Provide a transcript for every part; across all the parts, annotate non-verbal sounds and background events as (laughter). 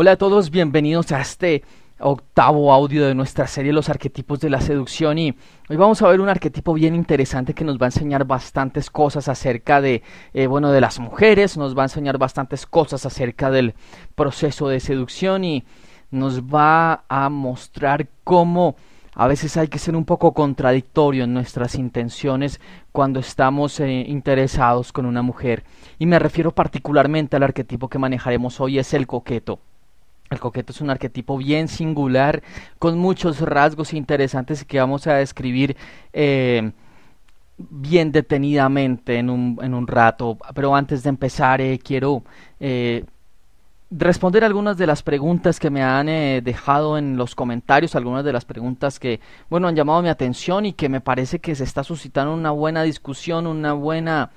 Hola a todos, bienvenidos a este octavo audio de nuestra serie Los arquetipos de la seducción y hoy vamos a ver un arquetipo bien interesante que nos va a enseñar bastantes cosas acerca de eh, bueno de las mujeres, nos va a enseñar bastantes cosas acerca del proceso de seducción y nos va a mostrar cómo a veces hay que ser un poco contradictorio en nuestras intenciones cuando estamos eh, interesados con una mujer y me refiero particularmente al arquetipo que manejaremos hoy es el coqueto. El coqueto es un arquetipo bien singular, con muchos rasgos interesantes que vamos a describir eh, bien detenidamente en un, rato. Pero antes de empezar, eh, quiero eh, responder algunas de las preguntas que me han dejado en los comentarios, algunas de las preguntas que, bueno, han llamado mi atención y que me parece que se está suscitando una buena discusión, una buena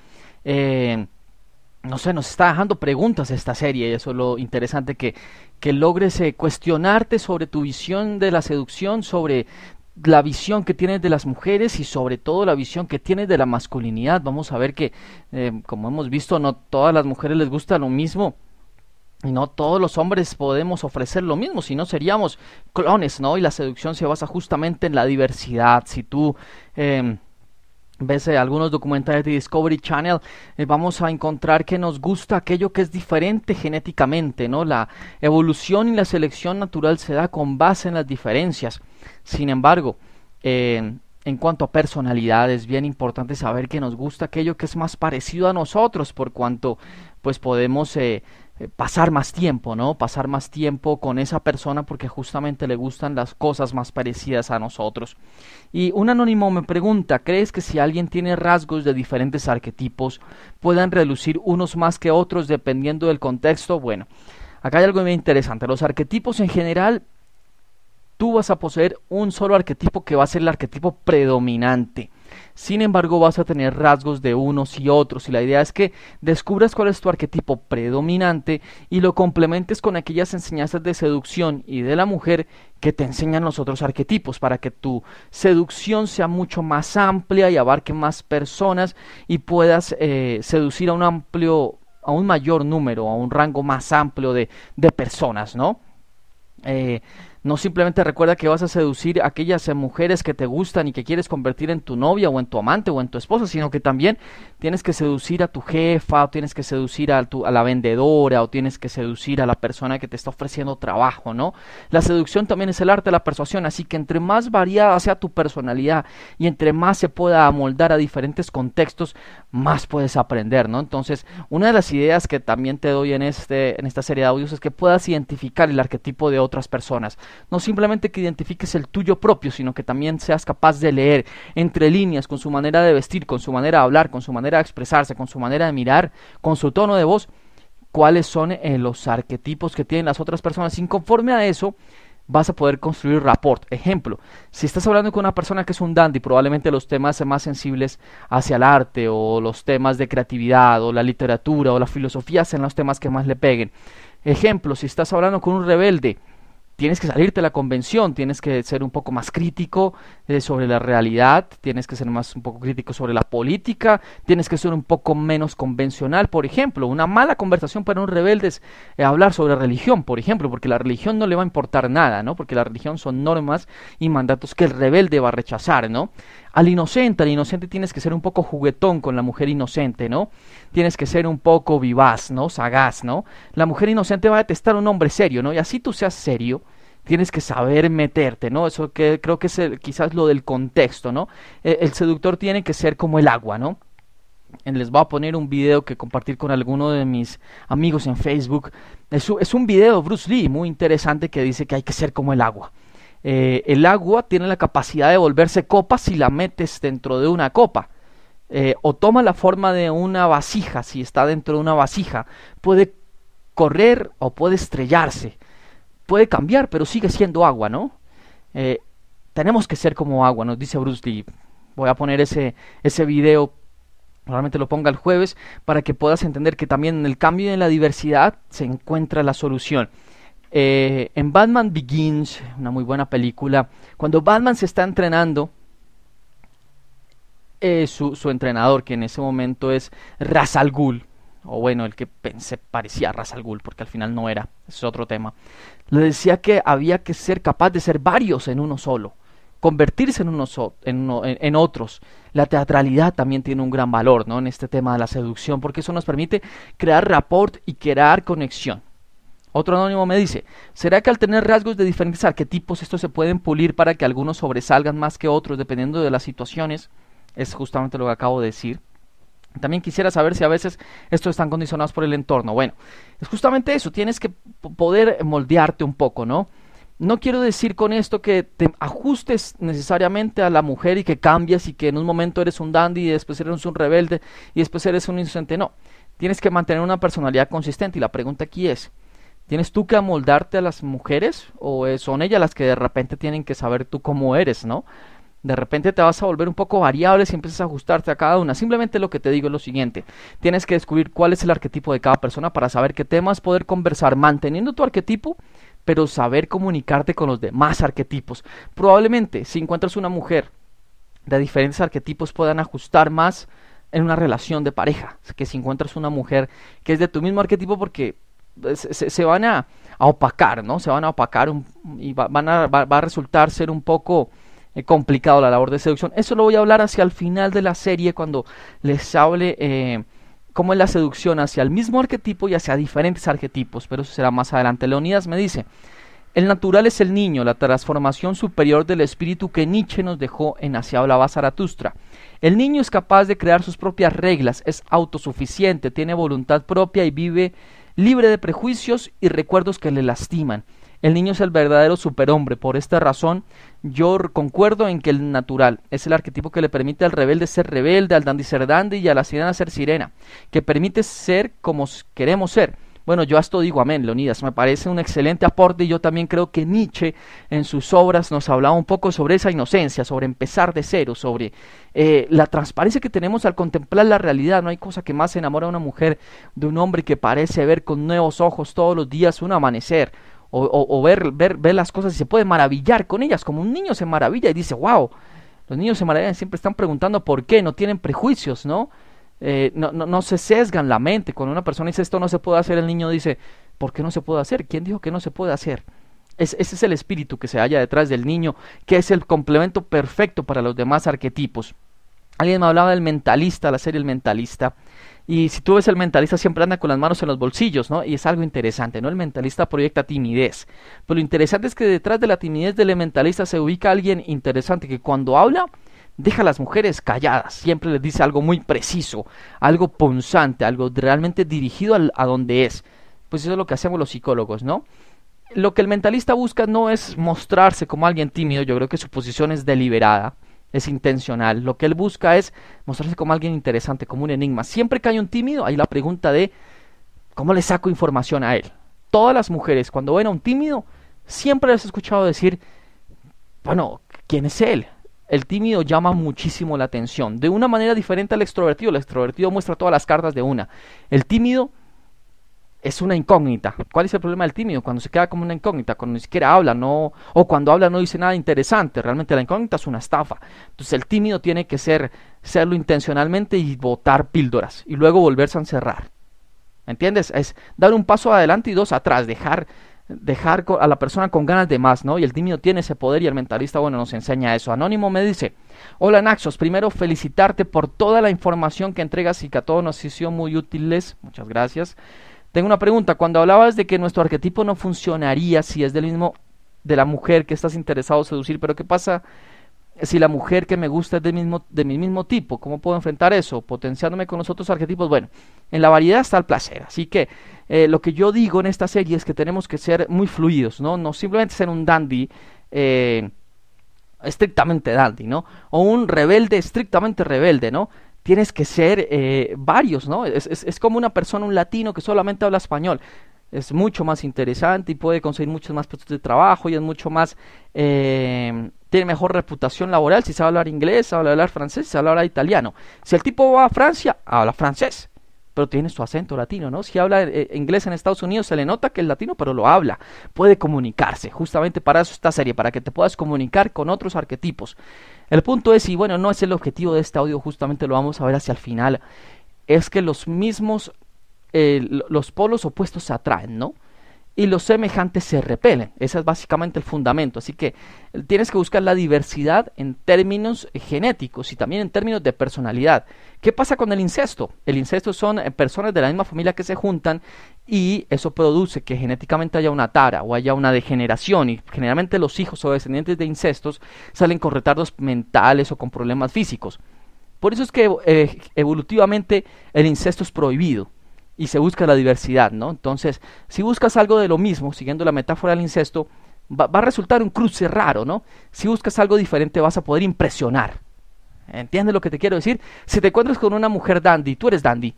no sé, nos está dejando preguntas esta serie y eso es lo interesante que que logres eh, cuestionarte sobre tu visión de la seducción, sobre la visión que tienes de las mujeres y sobre todo la visión que tienes de la masculinidad. Vamos a ver que, eh, como hemos visto, no todas las mujeres les gusta lo mismo. Y no todos los hombres podemos ofrecer lo mismo, si no seríamos clones, ¿no? Y la seducción se basa justamente en la diversidad. Si tú em, vez de eh, algunos documentales de Discovery Channel, eh, vamos a encontrar que nos gusta aquello que es diferente genéticamente, ¿no? La evolución y la selección natural se da con base en las diferencias. Sin embargo, en cuanto a personalidad, es bien importante saber que nos gusta aquello que es más parecido a nosotros, por cuanto pues podemos eh, eh, pasar más tiempo, ¿no? Pasar más tiempo con esa persona porque justamente le gustan las cosas más parecidas a nosotros. Y un anónimo me pregunta, ¿crees que si alguien tiene rasgos de diferentes arquetipos puedan relucir unos más que otros dependiendo del contexto? Bueno, acá hay algo muy interesante. Los arquetipos en general, tú vas a poseer un solo arquetipo que va a ser el arquetipo predominante. Sin embargo, vas a tener rasgos de unos y otros y la idea es que descubras cuál es tu arquetipo predominante y lo complementes con aquellas enseñanzas de seducción y de la mujer que te enseñan los otros arquetipos para que tu seducción sea mucho más amplia y abarque más personas y puedas eh, seducir a un amplio a un mayor número, a un rango más amplio de, de personas, ¿no? Eh, no simplemente recuerda que vas a seducir a aquellas mujeres que te gustan y que quieres convertir en tu novia o en tu amante o en tu esposa, sino que también tienes que seducir a tu jefa, o tienes que seducir a, a la vendedora, o tienes que seducir a la persona que te está ofreciendo trabajo, ¿no? La seducción también es el arte de la persuasión, así que entre más variada sea tu personalidad y entre más se pueda amoldar a diferentes contextos, más puedes aprender, ¿no? Entonces, una de las ideas que también te doy en, este, en esta serie de audios es que puedas identificar el arquetipo de otras personas. No simplemente que identifiques el tuyo propio, sino que también seas capaz de leer entre líneas con su manera de vestir, con su manera de hablar, con su manera de expresarse, con su manera de mirar, con su tono de voz, cuáles son eh, los arquetipos que tienen las otras personas. Y conforme a eso, vas a poder construir rapport. Ejemplo, si estás hablando con una persona que es un dandy, probablemente los temas más sensibles hacia el arte o los temas de creatividad o la literatura o la filosofía sean los temas que más le peguen. Ejemplo, si estás hablando con un rebelde, tienes que salirte de la convención, tienes que ser un poco más crítico eh, sobre la realidad, tienes que ser más un poco crítico sobre la política, tienes que ser un poco menos convencional, por ejemplo, una mala conversación para un rebelde es eh, hablar sobre religión, por ejemplo, porque la religión no le va a importar nada, ¿no? Porque la religión son normas y mandatos que el rebelde va a rechazar, ¿no? al inocente. Al inocente tienes que ser un poco juguetón con la mujer inocente, ¿no? Tienes que ser un poco vivaz, ¿no? Sagaz, ¿no? La mujer inocente va a detestar a un hombre serio, ¿no? Y así tú seas serio, tienes que saber meterte, ¿no? Eso que creo que es quizás lo del contexto, ¿no? E, el, seductor tiene que ser como el agua, ¿no? Les voy a poner un video que compartir con alguno de mis amigos en Facebook. Es, un video de Bruce Lee muy interesante que dice que hay que ser como el agua. Eh, el agua tiene la capacidad de volverse copa si la metes dentro de una copa. Eh, o toma la forma de una vasija, si está dentro de una vasija, puede correr o puede estrellarse, puede cambiar, pero sigue siendo agua, ¿no? Eh, tenemos que ser como agua, nos dice Bruce Lee. Voy a poner ese, ese video, realmente lo ponga el jueves, para que puedas entender que también en el cambio y en la diversidad se encuentra la solución. Eh, en Batman Begins, una muy buena película, cuando Batman se está entrenando, eh, su, entrenador, que en ese momento es Ra's al Ghul, o bueno, el que pensé parecía Ra's al Ghul, porque al final no era, es otro tema, le decía que había que ser capaz de ser varios en uno solo, convertirse en, en, otros. La teatralidad también tiene un gran valor ¿no? en este tema de la seducción, porque eso nos permite crear rapport y crear conexión. Otro anónimo me dice, ¿será que al tener rasgos de qué tipos estos se pueden pulir para que algunos sobresalgan más que otros dependiendo de las situaciones? Es justamente lo que acabo de decir. También quisiera saber si a veces estos están condicionados por el entorno. Bueno, es justamente eso, tienes que poder moldearte un poco, ¿no? No quiero decir con esto que te ajustes necesariamente a la mujer y que cambias y que en un momento eres un dandy y después eres un rebelde y después eres un inocente. No, tienes que mantener una personalidad consistente y la pregunta aquí es, ¿Tienes tú que amoldarte a las mujeres o son ellas las que de repente tienen que saber tú cómo eres, no? De repente te vas a volver un poco variable si empiezas a ajustarte a cada una. Simplemente lo que te digo es lo siguiente. Tienes que descubrir cuál es el arquetipo de cada persona para saber qué temas poder conversar, manteniendo tu arquetipo, pero saber comunicarte con los demás arquetipos. Probablemente si encuentras una mujer de diferentes arquetipos puedan ajustar más en una relación de pareja. Que si encuentras una mujer que es de tu mismo arquetipo porque se, van a, opacar, ¿no? Se van a opacar y va, a, resultar ser un poco eh, complicado la labor de seducción. Eso lo voy a hablar hacia el final de la serie cuando les hable eh, cómo es la seducción hacia el mismo arquetipo y hacia diferentes arquetipos, pero eso será más adelante. Leonidas me dice, el natural es el niño, la transformación superior del espíritu que Nietzsche nos dejó en Hacia la Zaratustra. El niño es capaz de crear sus propias reglas, es autosuficiente, tiene voluntad propia y vive libre de prejuicios y recuerdos que le lastiman. El niño es el verdadero superhombre. Por esta razón, yo concuerdo en que el natural es el arquetipo que le permite al rebelde ser rebelde, al dandy ser dandy y a la sirena ser sirena, que permite ser como queremos ser bueno, yo esto digo amén, Leonidas. Me parece un excelente aporte y yo también creo que Nietzsche en sus obras nos hablaba un poco sobre esa inocencia, sobre empezar de cero, sobre eh, la transparencia que tenemos al contemplar la realidad. No hay cosa que más enamora a una mujer de un hombre que parece ver con nuevos ojos todos los días un amanecer. O, o, ver, ver, ver las cosas y se puede maravillar con ellas, como un niño se maravilla y dice, wow, los niños se maravillan, siempre están preguntando por qué, no tienen prejuicios, ¿no? Eh, no, no, se sesgan la mente. Cuando una persona dice esto no se puede hacer, el niño dice, ¿por qué no se puede hacer? ¿Quién dijo que no se puede hacer? ese es el espíritu que se halla detrás del niño, que es el complemento perfecto para los demás arquetipos. Alguien me hablaba del mentalista, la serie El Mentalista. Y si tú ves el mentalista siempre anda con las manos en los bolsillos, ¿no? Y es algo interesante, ¿no? El mentalista proyecta timidez. Pero lo interesante es que detrás de la timidez del mentalista se ubica alguien interesante que cuando habla deja a las mujeres calladas, siempre les dice algo muy preciso, algo punzante, algo realmente dirigido a donde es. Pues eso es lo que hacemos los psicólogos, ¿no? Lo que el mentalista busca no es mostrarse como alguien tímido, yo creo que su posición es deliberada, es intencional. Lo que él busca es mostrarse como alguien interesante, como un enigma. Siempre que hay un tímido, hay la pregunta de ¿cómo le saco información a él? Todas las mujeres, cuando ven a un tímido, siempre les he escuchado decir, bueno, ¿quién es él? el tímido llama muchísimo la atención, de una manera diferente al extrovertido. El extrovertido muestra todas las cartas de una. El tímido es una incógnita. ¿Cuál es el problema del tímido? Cuando se queda como una incógnita, cuando ni siquiera habla, no, o cuando habla no dice nada interesante. Realmente la incógnita es una estafa. Entonces el tímido tiene que ser, serlo intencionalmente y botar píldoras y luego volverse a encerrar. ¿Entiendes? Es dar un paso adelante y dos atrás, dejar dejar a la persona con ganas de más, ¿no? Y el tímido tiene ese poder y el mentalista, bueno, nos enseña eso. Anónimo me dice, hola Naxos, primero felicitarte por toda la información que entregas y que a todos nos sido muy útiles, muchas gracias. Tengo una pregunta, cuando hablabas de que nuestro arquetipo no funcionaría si es del mismo de la mujer que estás interesado en seducir, pero ¿qué pasa si la mujer que me gusta es de, mismo, mi mismo tipo, ¿cómo puedo enfrentar eso? Potenciándome con los otros arquetipos. Bueno, en la variedad está el placer. Así que eh, lo que yo digo en esta serie es que tenemos que ser muy fluidos, ¿no? No simplemente ser un dandy. Eh, estrictamente dandy, ¿no? O un rebelde estrictamente rebelde, ¿no? Tienes que ser eh, varios, ¿no? Es, es como una persona, un latino que solamente habla español es mucho más interesante y puede conseguir muchos más puestos de trabajo y es mucho más eh, tiene mejor reputación laboral si sabe hablar inglés, sabe hablar francés, sabe hablar italiano. Si el tipo va a Francia, habla francés, pero tiene su acento latino, ¿no? Si habla eh, inglés en Estados Unidos, se le nota que es latino, pero lo habla, puede comunicarse. Justamente para eso esta serie, para que te puedas comunicar con otros arquetipos. El punto es, y bueno, no es el objetivo de este audio, justamente lo vamos a ver hacia el final, es que los mismos eh, los polos opuestos se atraen, ¿no? Y los semejantes se repelen. Ese es básicamente el fundamento. Así que eh, tienes que buscar la diversidad en términos eh, genéticos y también en términos de personalidad. ¿Qué pasa con el incesto? El incesto son personas de la misma familia que se juntan y eso produce que genéticamente haya una tara o haya una degeneración y generalmente los hijos o descendientes de incestos salen con retardos mentales o con problemas físicos. Por eso es que evolutivamente el incesto es prohibido y se busca la diversidad, ¿no? Entonces, si buscas algo de lo mismo, siguiendo la metáfora del incesto, va, a resultar un cruce raro, ¿no? Si buscas algo diferente vas a poder impresionar. ¿Entiendes lo que te quiero decir? Si te encuentras con una mujer dandy, tú eres dandy,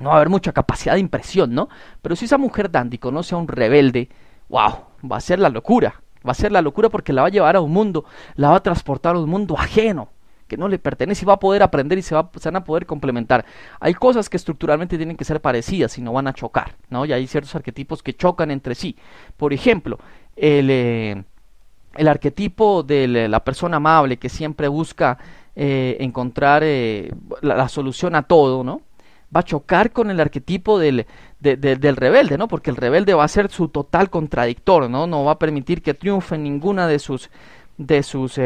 no va a haber mucha capacidad de impresión, ¿no? Pero si esa mujer dandy conoce a un rebelde, wow, va a ser la locura. Va a ser la locura porque la va a llevar a un mundo, la va a transportar a un mundo ajeno que no le pertenece y va a poder aprender y se, va, van a poder complementar. Hay cosas que estructuralmente tienen que ser parecidas y no van a chocar, ¿no? Y hay ciertos arquetipos que chocan entre sí. Por ejemplo, el, eh, arquetipo de la persona amable que siempre busca eh, encontrar eh, la, solución a todo, ¿no? va a chocar con el arquetipo del, rebelde, ¿no? Porque el rebelde va a ser su total contradictor, ¿no? No va a permitir que triunfe ninguna de sus, de sus,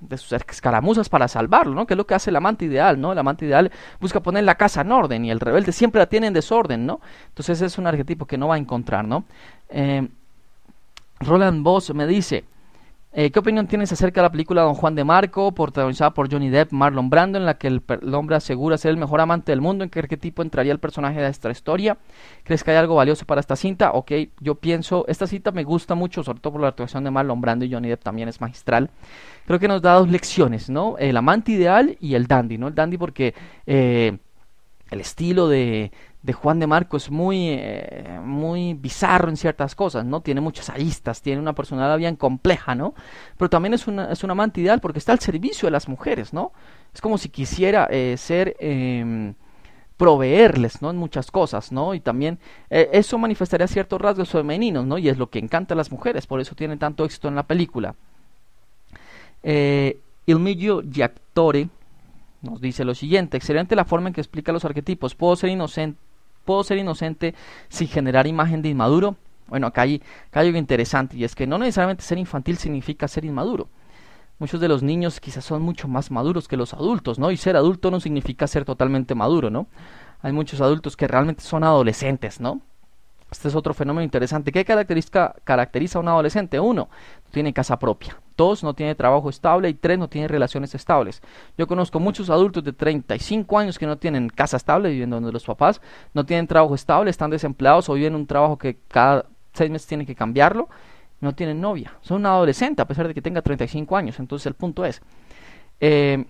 de sus escaramuzas para salvarlo, ¿no? Que es lo que hace el amante ideal, ¿no? El amante ideal busca poner la casa en orden y el rebelde siempre la tiene en desorden, ¿no? Entonces es un arquetipo que no va a encontrar, ¿no? Eh, Roland Boss me dice, eh, ¿Qué opinión tienes acerca de la película Don Juan de Marco, protagonizada por Johnny Depp, Marlon Brando, en la que el, hombre asegura ser el mejor amante del mundo? ¿En qué tipo entraría el personaje de esta historia? ¿Crees que hay algo valioso para esta cinta? Ok, yo pienso, esta cinta me gusta mucho, sobre todo por la actuación de Marlon Brando y Johnny Depp también es magistral. Creo que nos da dos lecciones, ¿no? El amante ideal y el dandy, ¿no? El dandy porque... Eh, el estilo de, de Juan de Marco es muy, eh, muy bizarro en ciertas cosas, ¿no? Tiene muchas aristas, tiene una personalidad bien compleja, ¿no? Pero también es, una, es un amante ideal porque está al servicio de las mujeres, ¿no? Es como si quisiera eh, ser... Em, proveerles, ¿no? En muchas cosas, ¿no? Y también eh, eso manifestaría ciertos rasgos femeninos, ¿no? Y es lo que encanta a las mujeres, por eso tiene tanto éxito en la película. Eh, Il Giactore nos dice lo siguiente, excelente la forma en que explica los arquetipos, puedo ser inocente ¿Puedo ser inocente sin generar imagen de inmaduro? Bueno, acá hay, algo interesante y es que no necesariamente ser infantil significa ser inmaduro. Muchos de los niños quizás son mucho más maduros que los adultos, ¿no? Y ser adulto no significa ser totalmente maduro, ¿no? Hay muchos adultos que realmente son adolescentes, ¿no? Este es otro fenómeno interesante. ¿Qué característica caracteriza a un adolescente? Uno, tiene casa propia. Dos, no tiene trabajo estable. Y tres, no tiene relaciones estables. Yo conozco muchos adultos de 35 años que no tienen casa estable, viviendo donde los papás, no tienen trabajo estable, están desempleados o viven un trabajo que cada seis meses tienen que cambiarlo. No tienen novia. Son una adolescente a pesar de que tenga 35 años. Entonces el punto es, eh,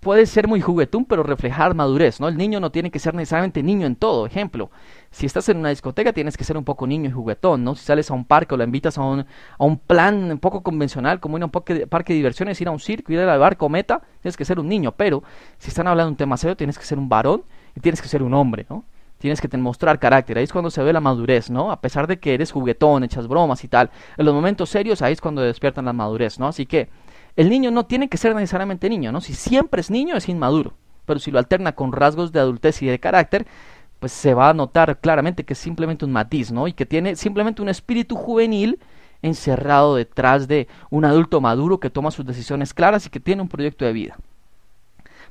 puede ser muy juguetón, pero reflejar madurez, ¿no? El niño no tiene que ser necesariamente niño en todo. Ejemplo, si estás en una discoteca tienes que ser un poco niño y juguetón, ¿no? Si sales a un parque o la invitas a un, a un plan un poco convencional, como ir a un parque, de diversiones, ir a un circo, ir al barco meta tienes que ser un niño. Pero si están hablando de un tema serio, tienes que ser un varón y tienes que ser un hombre, ¿no? tienes que mostrar carácter. Ahí es cuando se ve la madurez, ¿no? A pesar de que eres juguetón, echas bromas y tal. En los momentos serios, ahí es cuando despiertan la madurez, ¿no? Así que el niño no tiene que ser necesariamente niño, ¿no? Si siempre es niño es inmaduro, pero si lo alterna con rasgos de adultez y de carácter, pues se va a notar claramente que es simplemente un matiz, ¿no? Y que tiene simplemente un espíritu juvenil encerrado detrás de un adulto maduro que toma sus decisiones claras y que tiene un proyecto de vida.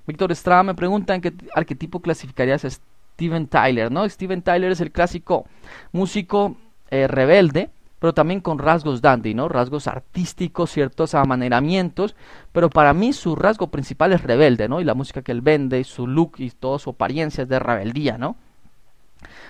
Víctor Estrada me pregunta en qué arquetipo clasificarías a Steven Tyler, ¿no? Steven Tyler es el clásico músico eh, rebelde pero también con rasgos dandy, ¿no? Rasgos artísticos, ciertos amaneramientos, pero para mí su rasgo principal es rebelde, ¿no? Y la música que él vende, su look y toda su apariencia es de rebeldía, ¿no?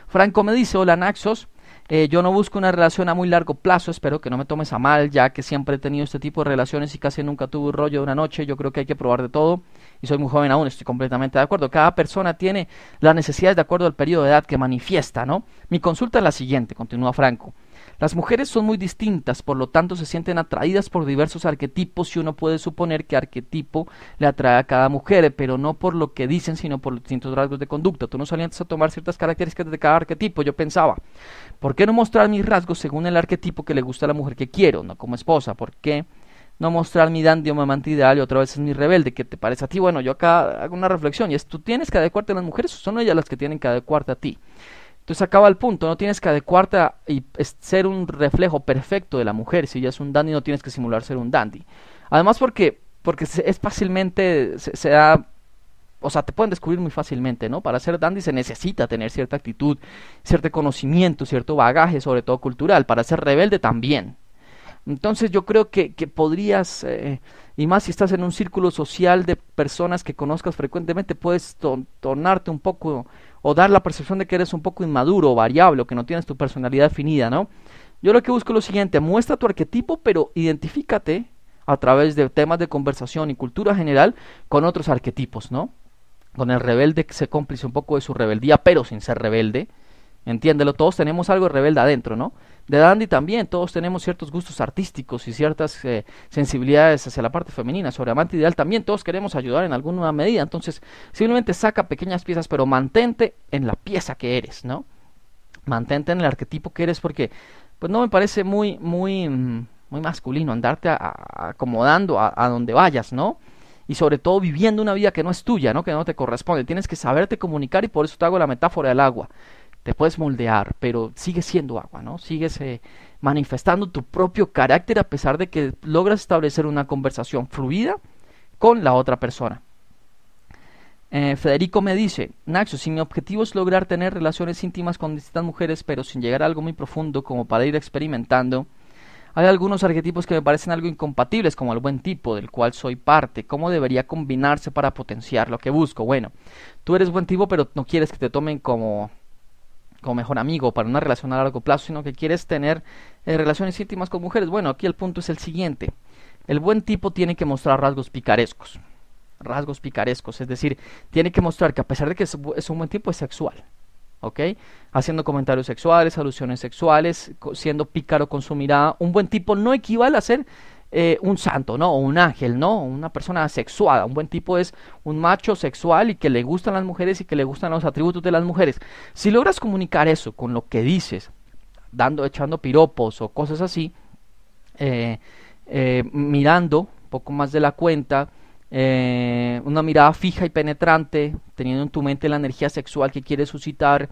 Franco me dice, hola Naxos, eh, yo no busco una relación a muy largo plazo, espero que no me tomes a mal, ya que siempre he tenido este tipo de relaciones y casi nunca tuve un rollo de una noche, yo creo que hay que probar de todo y soy muy joven aún, estoy completamente de acuerdo. Cada persona tiene las necesidades de acuerdo al periodo de edad que manifiesta, ¿no? Mi consulta es la siguiente, continúa Franco. Las mujeres son muy distintas, por lo tanto se sienten atraídas por diversos arquetipos y uno puede suponer que arquetipo le atrae a cada mujer, pero no por lo que dicen, sino por los distintos rasgos de conducta. Tú no salientes a tomar ciertas características de cada arquetipo, yo pensaba, ¿por qué no mostrar mis rasgos según el arquetipo que le gusta a la mujer que quiero, no como esposa? ¿Por qué? no mostrar mi dandio, mi ideal y otra vez es mi rebelde, ¿qué te parece a ti? Bueno, yo acá hago una reflexión y es, tú tienes que adecuarte a las mujeres o son ellas las que tienen que adecuarte a ti. Entonces acaba el punto, no tienes que adecuarte y ser un reflejo perfecto de la mujer. Si ella es un dandy, no tienes que simular ser un dandy. Además porque, porque es fácilmente, se, da o sea, te pueden descubrir muy fácilmente, ¿no? Para ser dandy se necesita tener cierta actitud, cierto conocimiento, cierto bagaje, sobre todo cultural, para ser rebelde también. Entonces yo creo que, podrías eh, y más si estás en un círculo social de personas que conozcas frecuentemente, puedes tornarte un poco o dar la percepción de que eres un poco inmaduro, variable, que no tienes tu personalidad definida, ¿no? Yo lo que busco es lo siguiente, muestra tu arquetipo, pero identifícate a través de temas de conversación y cultura general con otros arquetipos, ¿no? Con el rebelde que se cómplice un poco de su rebeldía, pero sin ser rebelde. Entiéndelo, todos tenemos algo de rebelde adentro, ¿no? De Dandy también, todos tenemos ciertos gustos artísticos y ciertas eh, sensibilidades hacia la parte femenina. Sobre Amante Ideal también todos queremos ayudar en alguna medida. Entonces, simplemente saca pequeñas piezas, pero mantente en la pieza que eres, ¿no? Mantente en el arquetipo que eres porque, pues no me parece muy, muy, mm, muy masculino andarte acomodando a, a donde vayas, ¿no? y sobre todo viviendo una vida que no es tuya, ¿no? que no te corresponde. Tienes que saberte comunicar y por eso te hago la metáfora del agua te puedes moldear, pero sigue siendo agua, ¿no? Sigues eh, manifestando tu propio carácter a pesar de que logras establecer una conversación fluida con la otra persona. Eh, Federico me dice, Naxo, si mi objetivo es lograr tener relaciones íntimas con distintas mujeres, pero sin llegar a algo muy profundo como para ir experimentando, hay algunos arquetipos que me parecen algo incompatibles, como el buen tipo, del cual soy parte. ¿Cómo debería combinarse para potenciar lo que busco? Bueno, tú eres buen tipo, pero no quieres que te tomen como como mejor amigo, para una relación a largo plazo, sino que quieres tener eh, relaciones íntimas con mujeres. Bueno, aquí el punto es el siguiente. El buen tipo tiene que mostrar rasgos picarescos. Rasgos picarescos, es decir, tiene que mostrar que a pesar de que es, es un buen tipo, es sexual. ¿Ok? Haciendo comentarios sexuales, alusiones sexuales, siendo pícaro con su mirada. Un buen tipo no equivale a ser eh, un santo, ¿no? O un ángel, ¿no? Una persona sexuada. Un buen tipo es un macho sexual y que le gustan las mujeres y que le gustan los atributos de las mujeres. Si logras comunicar eso con lo que dices, dando, echando piropos o cosas así, eh, eh, mirando un poco más de la cuenta, una mirada fija y penetrante, teniendo en tu mente la energía sexual que quieres suscitar,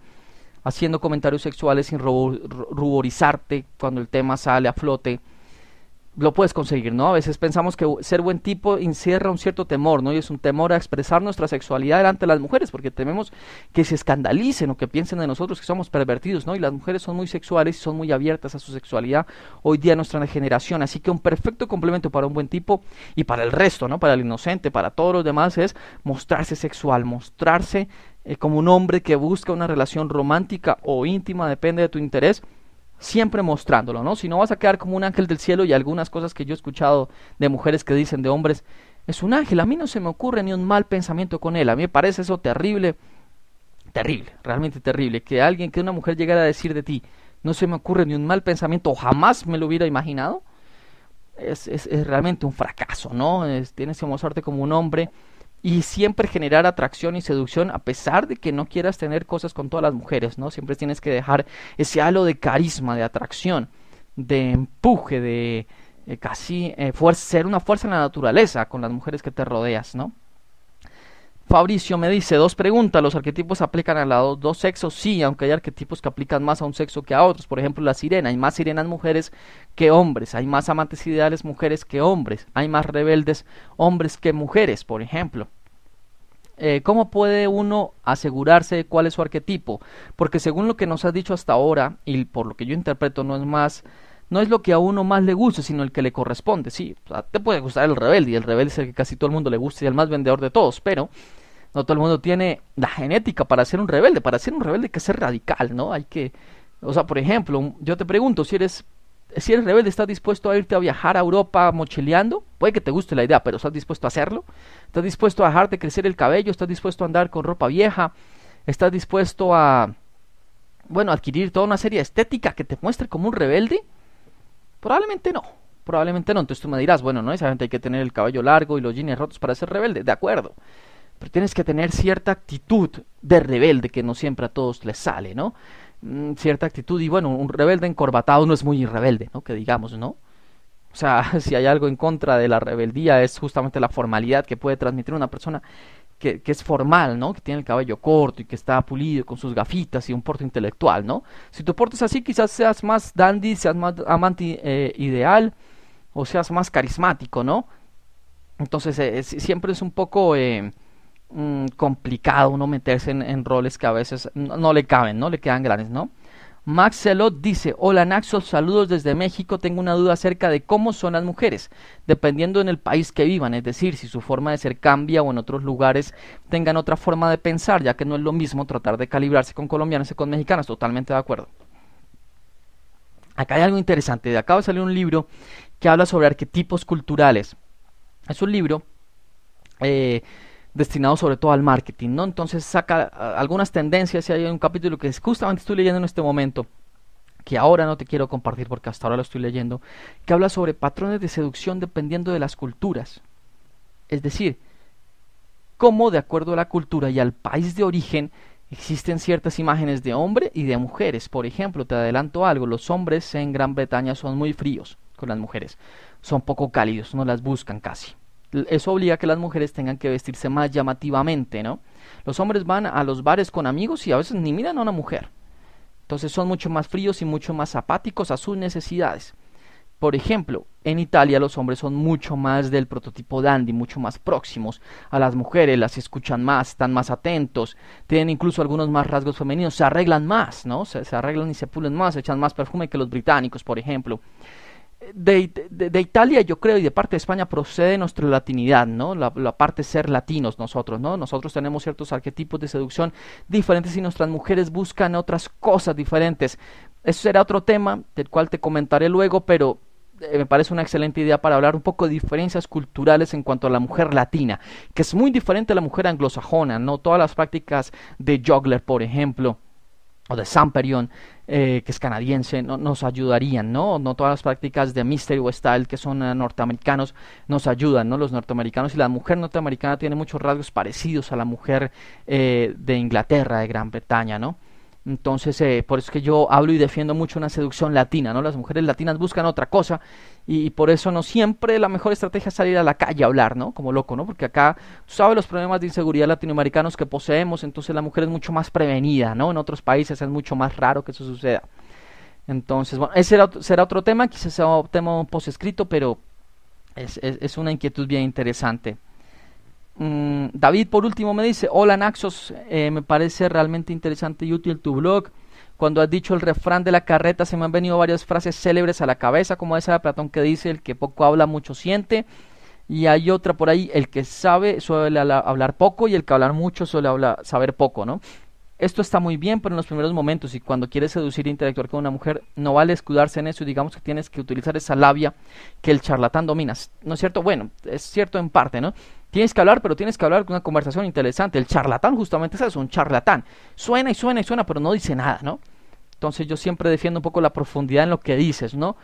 haciendo comentarios sexuales sin ruborizarte cuando el tema sale a flote lo puedes conseguir, ¿no? A veces pensamos que ser buen tipo encierra un cierto temor, ¿no? Y es un temor a expresar nuestra sexualidad delante de las mujeres, porque tememos que se escandalicen o que piensen de nosotros que somos pervertidos, ¿no? Y las mujeres son muy sexuales y son muy abiertas a su sexualidad hoy día en nuestra generación. Así que un perfecto complemento para un buen tipo y para el resto, ¿no? Para el inocente, para todos los demás, es mostrarse sexual, mostrarse eh, como un hombre que busca una relación romántica o íntima, depende de tu interés siempre mostrándolo, ¿no? Si no vas a quedar como un ángel del cielo y algunas cosas que yo he escuchado de mujeres que dicen de hombres, es un ángel, a mí no se me ocurre ni un mal pensamiento con él, a mí me parece eso terrible, terrible, realmente terrible, que alguien, que una mujer llegara a decir de ti, no se me ocurre ni un mal pensamiento, jamás me lo hubiera imaginado, es, es, es realmente un fracaso, ¿no? Es, tienes que mostrarte como un hombre y siempre generar atracción y seducción a pesar de que no quieras tener cosas con todas las mujeres, ¿no? Siempre tienes que dejar ese halo de carisma, de atracción, de empuje, de eh, casi eh, fuerza, ser una fuerza en la naturaleza con las mujeres que te rodeas, ¿no? Fabricio me dice, dos preguntas, ¿los arquetipos aplican a los dos sexos? Sí, aunque hay arquetipos que aplican más a un sexo que a otros. Por ejemplo, la sirena. Hay más sirenas mujeres que hombres. Hay más amantes ideales mujeres que hombres. Hay más rebeldes hombres que mujeres, por ejemplo. Eh, ¿cómo puede uno asegurarse de cuál es su arquetipo? Porque según lo que nos has dicho hasta ahora, y por lo que yo interpreto, no es más, no es lo que a uno más le gusta, sino el que le corresponde. Sí, te puede gustar el rebelde, y el rebelde es el que casi todo el mundo le gusta y el más vendedor de todos, pero no todo el mundo tiene la genética para ser un rebelde. Para ser un rebelde hay que ser radical, ¿no? Hay que. O sea, por ejemplo, yo te pregunto si eres si eres rebelde, estás dispuesto a irte a viajar a Europa mochileando. Puede que te guste la idea, pero estás dispuesto a hacerlo. Estás dispuesto a dejarte crecer el cabello, estás dispuesto a andar con ropa vieja, estás dispuesto a, bueno, adquirir toda una serie de estética que te muestre como un rebelde. Probablemente no, probablemente no. Entonces tú me dirás, bueno, no, esa gente hay que tener el cabello largo y los jeans rotos para ser rebelde. De acuerdo. Pero tienes que tener cierta actitud de rebelde que no siempre a todos les sale, ¿no? Mm, cierta actitud. Y bueno, un rebelde encorbatado no es muy rebelde, ¿no? Que digamos, ¿no? O sea, (laughs) si hay algo en contra de la rebeldía es justamente la formalidad que puede transmitir una persona que, que, es formal, ¿no? Que tiene el cabello corto y que está pulido con sus gafitas y un porte intelectual, ¿no? Si tu porte es así, quizás seas más dandy, seas más amante eh, ideal o seas más carismático, ¿no? Entonces, eh, siempre es un poco... Eh, Mm, complicado uno meterse en, roles que a veces no, le caben, no le quedan grandes, ¿no? Max dice, hola Naxos, saludos desde México, tengo una duda acerca de cómo son las mujeres, dependiendo en el país que vivan, es decir, si su forma de ser cambia o en otros lugares tengan otra forma de pensar, ya que no es lo mismo tratar de calibrarse con colombianos y con mexicanas. totalmente de acuerdo. Acá hay algo interesante, de acá va salir un libro que habla sobre arquetipos culturales. Es un libro eh, destinado sobre todo al marketing, ¿no? Entonces saca algunas tendencias y hay un capítulo que justamente estoy leyendo en este momento que ahora no te quiero compartir porque hasta ahora lo estoy leyendo, que habla sobre patrones de seducción dependiendo de las culturas. Es decir, cómo de acuerdo a la cultura y al país de origen existen ciertas imágenes de hombre y de mujeres. Por ejemplo, te adelanto algo, los hombres en Gran Bretaña son muy fríos con las mujeres, son poco cálidos, no las buscan casi eso obliga a que las mujeres tengan que vestirse más llamativamente, ¿no? Los hombres van a los bares con amigos y a veces ni miran a una mujer. Entonces son mucho más fríos y mucho más apáticos a sus necesidades. Por ejemplo, en Italia los hombres son mucho más del prototipo dandy, mucho más próximos a las mujeres, las escuchan más, están más atentos, tienen incluso algunos más rasgos femeninos, se arreglan más, ¿no? Se, arreglan y se pulen más, echan más perfume que los británicos, por ejemplo de, Italia, yo creo, y de parte de España procede nuestra latinidad, ¿no? La, parte ser latinos nosotros, ¿no? Nosotros tenemos ciertos arquetipos de seducción diferentes y nuestras mujeres buscan otras cosas diferentes. Eso será otro tema del cual te comentaré luego, pero eh, me parece una excelente idea para hablar un poco de diferencias culturales en cuanto a la mujer latina, que es muy diferente a la mujer anglosajona, ¿no? Todas las prácticas de juggler, por ejemplo, o de Samperion, eh, que es canadiense, no, nos ayudarían, ¿no? No todas las prácticas de Mystery o Style, que son eh, norteamericanos, nos ayudan, ¿no? Los norteamericanos y la mujer norteamericana tiene muchos rasgos parecidos a la mujer eh, de Inglaterra, de Gran Bretaña, ¿no? Entonces, eh, por eso que yo hablo y defiendo mucho una seducción latina, ¿no? Las mujeres latinas buscan otra cosa y, por eso no siempre la mejor estrategia es salir a la calle a hablar, ¿no? Como loco, ¿no? Porque acá, tú sabes los problemas de inseguridad latinoamericanos que poseemos, entonces la mujer es mucho más prevenida, ¿no? En otros países es mucho más raro que eso suceda. Entonces, bueno, ese será otro tema, quizás sea un tema post pero es una inquietud bien interesante. Mm, David, por último, me dice, hola Naxos, eh, me parece realmente interesante y útil tu blog. Cuando has dicho el refrán de la carreta, se me han venido varias frases célebres a la cabeza, como esa de Platón que dice, el que poco habla, mucho siente. Y hay otra por ahí, el que sabe suele hablar poco y el que hablar mucho suele saber poco, ¿no? Esto está muy bien, pero en los primeros momentos y cuando quieres seducir e interactuar con una mujer, no vale escudarse en eso y digamos que tienes que utilizar esa labia que el charlatán domina. ¿No es cierto? Bueno, es cierto en parte, ¿no? Tienes que hablar, pero tienes que hablar con una conversación interesante. El charlatán justamente es eso, un charlatán. Suena y suena y suena, pero no dice nada, ¿no? Entonces yo siempre defiendo un poco la profundidad en lo que dices, ¿no?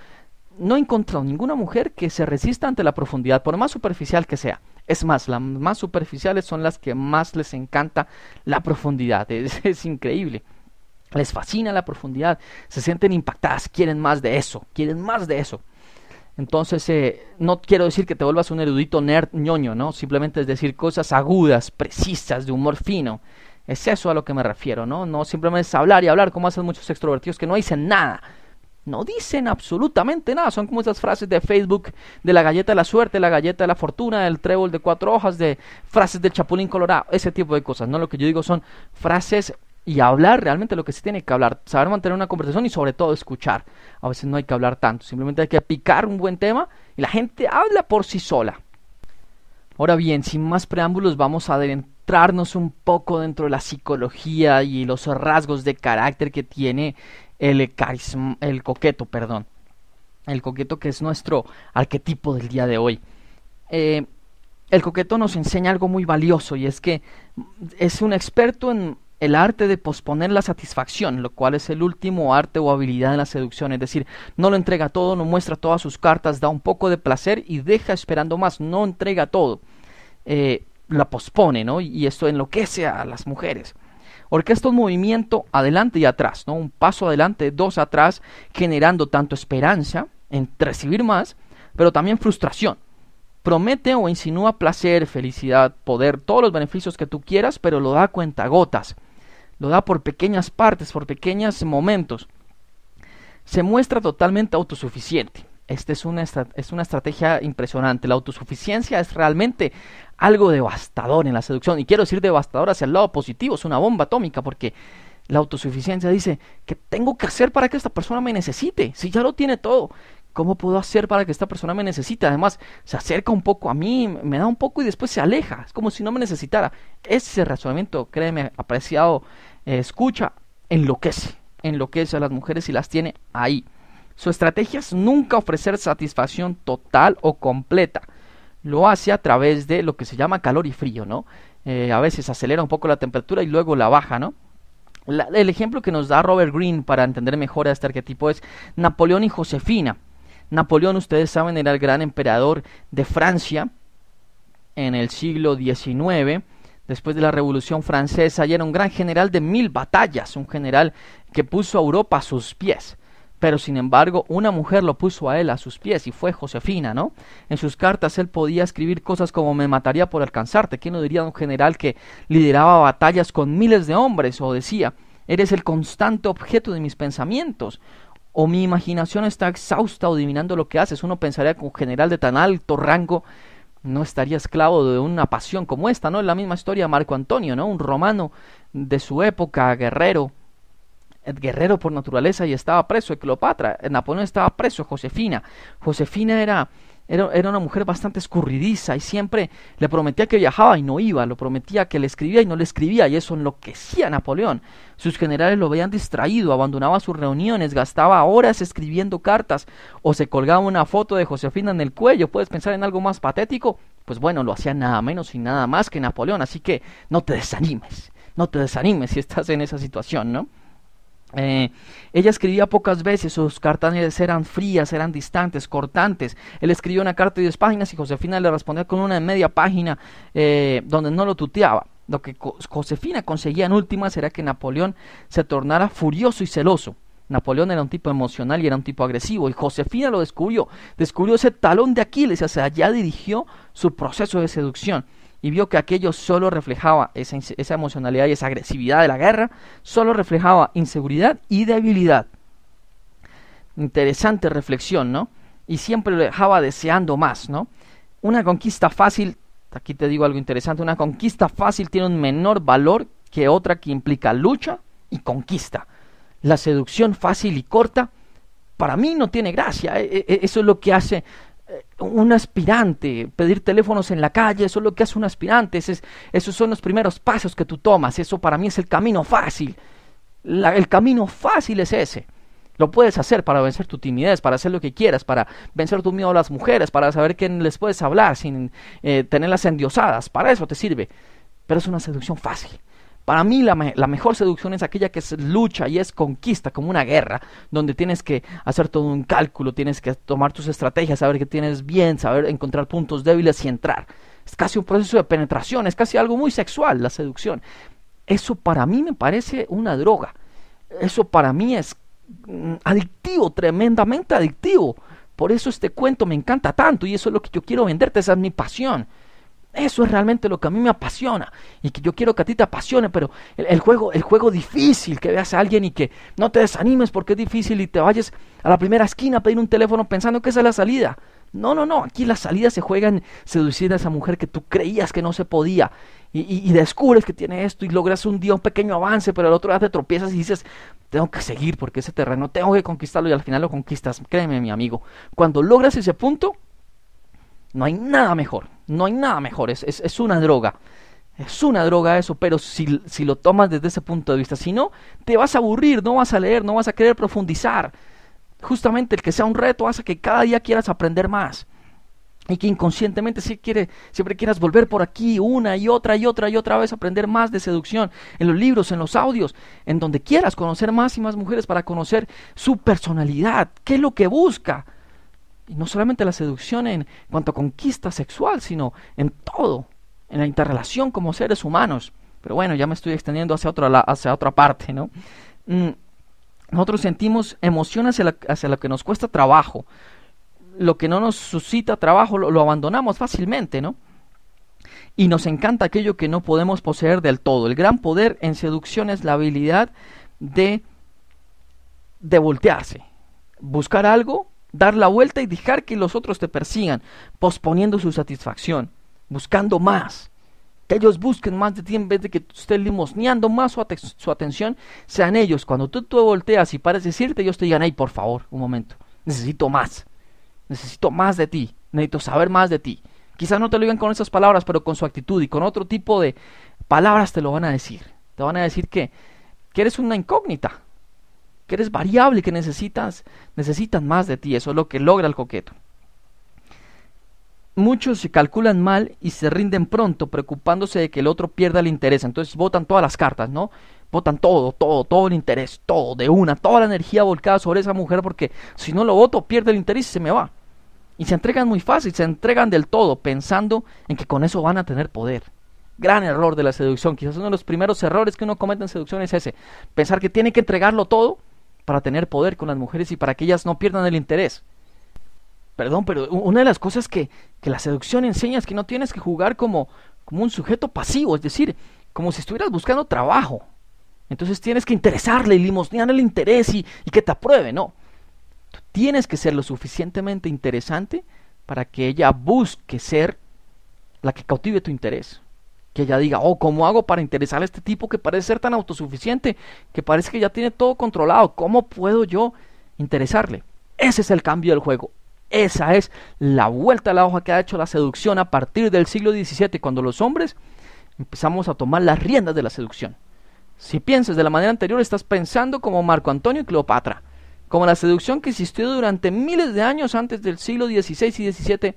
No he encontrado ninguna mujer que se resista ante la profundidad, por más superficial que sea. Es más, las más superficiales son las que más les encanta la profundidad. (laughs) Es, es increíble. Les fascina la profundidad, se sienten impactadas, quieren más de eso, quieren más de eso. Entonces, eh, no quiero decir que te vuelvas un erudito nerd ñoño, ¿no? Simplemente es decir cosas agudas, precisas, de humor fino. Es eso a lo que me refiero, ¿no? No simplemente es hablar y hablar, como hacen muchos extrovertidos que no dicen nada. No dicen absolutamente nada. Son como esas frases de Facebook de la galleta de la suerte, la galleta de la fortuna, del trébol de cuatro hojas, de frases del chapulín colorado, ese tipo de cosas. No, lo que yo digo son frases y hablar realmente lo que se tiene que hablar, saber mantener una conversación y sobre todo escuchar. A veces no hay que hablar tanto, simplemente hay que picar un buen tema y la gente habla por sí sola. Ahora bien, sin más preámbulos, vamos a adentrarnos un poco dentro de la psicología y los rasgos de carácter que tiene el, el coqueto, perdón. El coqueto que es nuestro arquetipo del día de hoy. Eh, el coqueto nos enseña algo muy valioso y es que es un experto en el arte de posponer la satisfacción, lo cual es el último arte o habilidad en la seducción, es decir, no lo entrega todo, no muestra todas sus cartas, da un poco de placer y deja esperando más, no entrega todo, eh, la pospone, ¿no? Y esto enloquece a las mujeres. Orquesta un movimiento adelante y atrás, ¿no? Un paso adelante, dos atrás, generando tanto esperanza en recibir más, pero también frustración, promete o insinúa placer, felicidad, poder, todos los beneficios que tú quieras, pero lo da a cuenta gotas. Lo da por pequeñas partes, por pequeños momentos. Se muestra totalmente autosuficiente. Esta es una, es una estrategia impresionante. La autosuficiencia es realmente algo devastador en la seducción. Y quiero decir devastador hacia el lado positivo, es una bomba atómica, porque la autosuficiencia dice, que tengo que hacer para que esta persona me necesite? Si ya lo tiene todo. ¿Cómo puedo hacer para que esta persona me necesite? Además, se acerca un poco a mí, me da un poco y después se aleja. Es como si no me necesitara. Ese razonamiento, créeme, apreciado, eh, escucha, enloquece. Enloquece a las mujeres y las tiene ahí. Su estrategia es nunca ofrecer satisfacción total o completa. Lo hace a través de lo que se llama calor y frío, ¿no? Eh, a veces acelera un poco la temperatura y luego la baja, ¿no? el ejemplo que nos da Robert Greene para entender mejor a este arquetipo es Napoleón y Josefina. Napoleón, ustedes saben, era el gran emperador de Francia en el siglo XIX, después de la Revolución Francesa, y era un gran general de mil batallas, un general que puso a Europa a sus pies. Pero sin embargo, una mujer lo puso a él a sus pies y fue Josefina, ¿no? En sus cartas él podía escribir cosas como me mataría por alcanzarte. ¿Quién no diría un general que lideraba batallas con miles de hombres? O decía, eres el constante objeto de mis pensamientos o mi imaginación está exhausta o adivinando lo que haces. Uno pensaría que un general de tan alto rango no estaría esclavo de una pasión como esta, ¿no? Es la misma historia de Marco Antonio, ¿no? Un romano de su época, guerrero, eh, guerrero por naturaleza y estaba preso, Cleopatra, eh, Napoleón estaba preso, Josefina. Josefina era era, era, una mujer bastante escurridiza y siempre le prometía que viajaba y no iba, lo prometía que le escribía y no le escribía, y eso enloquecía a Napoleón. Sus generales lo veían distraído, abandonaba sus reuniones, gastaba horas escribiendo cartas o se colgaba una foto de Josefina en el cuello. ¿Puedes pensar en algo más patético? Pues bueno, lo hacía nada menos y nada más que Napoleón, así que no te desanimes, no te desanimes si estás en esa situación, ¿no? Eh, ella escribía pocas veces, sus cartas eran frías, eran distantes, cortantes. Él escribió una carta de 10 páginas y Josefina le respondía con una de media página eh, donde no lo tuteaba. Lo que Josefina conseguía en última era que Napoleón se tornara furioso y celoso. Napoleón era un tipo emocional y era un tipo agresivo, y Josefina lo descubrió, descubrió ese talón de Aquiles, o sea, allá dirigió su proceso de seducción y vio que aquello solo reflejaba esa, emocionalidad y esa agresividad de la guerra, solo reflejaba inseguridad y debilidad. Interesante reflexión, ¿no? Y siempre lo dejaba deseando más, ¿no? Una conquista fácil, aquí te digo algo interesante, una conquista fácil tiene un menor valor que otra que implica lucha y conquista. La seducción fácil y corta, para mí no tiene gracia. E-, e-, eso es lo que hace eh, un aspirante, pedir teléfonos en la calle, eso es lo que hace un aspirante, esos son los primeros pasos que tú tomas, eso para mí es el camino fácil, el camino fácil es ese. Lo puedes hacer para vencer tu timidez, para hacer lo que quieras, para vencer tu miedo a las mujeres, para saber quién les puedes hablar sin eh, tenerlas endiosadas. Para eso te sirve. Pero es una seducción fácil. Para mí la, mejor seducción es aquella que es lucha y es conquista, como una guerra, donde tienes que hacer todo un cálculo, tienes que tomar tus estrategias, saber qué tienes bien, saber encontrar puntos débiles y entrar. Es casi un proceso de penetración, es casi algo muy sexual la seducción. Eso para mí me parece una droga. Eso para mí es mm, adictivo, tremendamente adictivo. Por eso este cuento me encanta tanto y eso es lo que yo quiero venderte, esa es mi pasión. Eso es realmente lo que a mí me apasiona y que yo quiero que a ti te apasione, pero el, juego, el juego difícil, que veas a alguien y que no te desanimes porque es difícil y te vayas a la primera esquina a pedir un teléfono pensando que esa es la salida. No, no, no, aquí la salida se juegan en seducir a esa mujer que tú creías que no se podía y, descubres que tiene esto y logras un día un pequeño avance, pero al otro día te tropiezas y dices, tengo que seguir porque ese terreno tengo que conquistarlo y al final lo conquistas. Créeme mi amigo, cuando logras ese punto, no hay nada mejor. No hay nada mejor, es, es, una droga. Es una droga eso, pero si, si, lo tomas desde ese punto de vista, si no, te vas a aburrir, no vas a leer, no vas a querer profundizar. Justamente el que sea un reto hace que cada día quieras aprender más. Y que inconscientemente quiere, siempre quieras volver por aquí una y otra y otra y otra vez, aprender más de seducción en los libros, en los audios, en donde quieras conocer más y más mujeres para conocer su personalidad, qué es lo que busca, y no solamente la seducción en cuanto a conquista sexual, sino en todo, en la interrelación como seres humanos. Pero bueno, ya me estoy extendiendo hacia otra, hacia otra parte, ¿no? Mm, nosotros sentimos emoción hacia, lo que nos cuesta trabajo. Lo que no nos suscita trabajo lo, lo abandonamos fácilmente, ¿no? y nos encanta aquello que no podemos poseer del todo. El gran poder en seducción es la habilidad de, de voltearse, buscar algo dar la vuelta y dejar que los otros te persigan, posponiendo su satisfacción, buscando más. Que ellos busquen más de ti en vez de que tú estés limosneando más su, atención, sean ellos. Cuando tú te volteas y pares decirte, ellos te digan, ay, por favor, un momento, necesito más. Necesito más de ti, necesito saber más de ti. Quizás no te lo digan con esas palabras, pero con su actitud y con otro tipo de palabras te lo van a decir. Te van a decir que eres una incógnita, que eres variable, que necesitas, necesitan más de ti. Eso es lo que logra el coqueto. Muchos se calculan mal y se rinden pronto, preocupándose de que el otro pierda el interés. Entonces votan todas las cartas, ¿no? Votan todo, todo, todo el interés, todo, de una, toda la energía volcada sobre esa mujer, porque si no lo voto, pierde el interés y se me va. Y se entregan muy fácil, se entregan del todo, pensando en que con eso van a tener poder gran error de la seducción. Quizás uno de los primeros errores que uno comete en seducción es ese. Pensar que tiene que entregarlo todo para tener poder con las mujeres y para que ellas no pierdan el interés. Perdón, pero una de las cosas que, la seducción enseña es que no tienes que jugar como, como un sujeto pasivo, es decir, como si estuvieras buscando trabajo. Entonces tienes que interesarle y limosnear el interés y, que te apruebe, no. tienes que ser lo suficientemente interesante para que ella busque ser la que cautive tu interés que ella diga, oh, ¿cómo hago para interesar a este tipo que parece ser tan autosuficiente, que parece que ya tiene todo controlado? ¿Cómo puedo yo interesarle? Ese es el cambio del juego. Esa es la vuelta a la hoja que ha hecho la seducción a partir del siglo XVII, cuando los hombres empezamos a tomar las riendas de la seducción. Si piensas de la manera anterior, estás pensando como Marco Antonio y Cleopatra, como la seducción que existió durante miles de años antes del siglo XVI y XVII